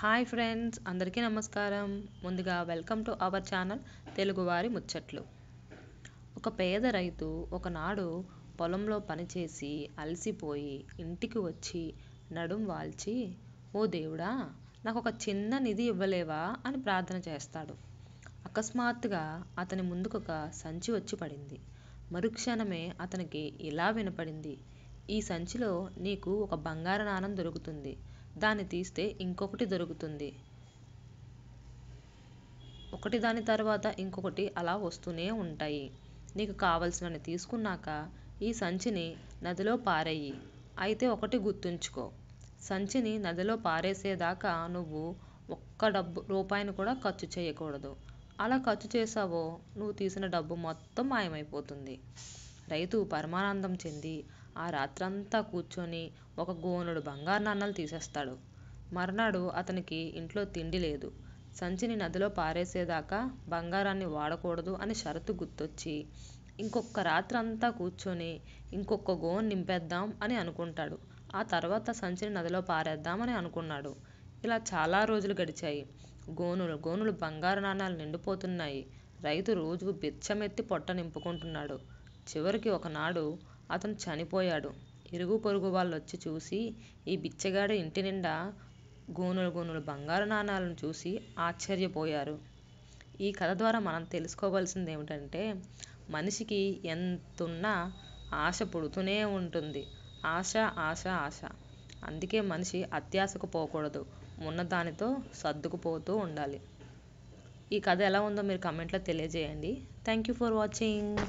Hi friends అందరికీ నమస్కారం ముందుగా వెల్కమ్ టు అవర్ ఛానల్ తెలుగువారి ముచ్చట్లు ఒక పేద రైతు ఒకనాడు పొలంలో పనిచేసి అలసిపోయి ఇంటికి వచ్చి నడుం వాల్చి ఓ దేవుడా నాకు ఒక చిన్న నిధి ఇవ్వలేవా అని ప్రార్థన చేస్తాడు అకస్మాత్తుగా అతని ముందుకు ఒక సంచి వచ్చి పడింది మరుక్షణమే అతనికి ఇలా వినపడింది ఈ సంచిలో నీకు ఒక బంగారనాణం దొరుకుతుంది దాన్ని తీస్తే ఇంకొకటి దొరుకుతుంది ఒకటి దాని తర్వాత ఇంకొకటి అలా వస్తూనే ఉంటాయి నీకు కావలసినవి తీసుకున్నాక ఈ సంచిని నదిలో పారేయి అయితే ఒకటి గుర్తుంచుకో సంచిని నదిలో పారేసేదాకా నువ్వు ఒక్క డబ్బు రూపాయిని కూడా ఖర్చు చేయకూడదు అలా ఖర్చు చేశావో నువ్వు తీసిన డబ్బు మొత్తం మాయమైపోతుంది రైతు పరమానందం చెంది ఆ రాత్రంతా కూర్చొని ఒక గోనుడు బంగారు నాణాలు తీసేస్తాడు. మర్నాడు అతనికి ఇంట్లో తిండి లేదు. సంచిని నదిలో పారేసేదాకా బంగారాన్ని వాడకూడదు అని షరతు గుర్తొచ్చి ఇంకొక రాత్రంతా కూర్చొని ఇంకొక గోనె నింపేద్దాం అని అనుకుంటాడు. ఆ తర్వాత సంచిని నదిలో పారేద్దాం అని అనుకున్నాడు. ఇలా చాలా రోజులు గడిచాయి. గోనులు గోనులు బంగారు నాణాలు నిండిపోతున్నాయి. రైతు రోజు బిచ్చమెత్తి పొట్ట నింపుకుంటున్నాడు. చివరికి ఒకనాడు అతను చనిపోయాడు. ఇరుగు పొరుగు వాళ్ళు వచ్చి చూసి ఈ బిచ్చగాడి నిండా గోనులు గోనులు బంగారు నాణాలను చూసి ఆశ్చర్యపోయారు. ఈ కథ ద్వారా మనం ఏమిటంటే మనిషికి ఎంతున్నా ఆశ పుడుతూనే ఉంటుంది ఆశ ఆశ ఆశ. అందుకే మనిషి అత్యాశకు పోకూడదు. దానితో సర్దుకుపోతూ ఉండాలి ఈ కథ ఎలా ఉందో మీరు కమెంట్లో తెలియజేయండి తెలియజేయండి. You for watching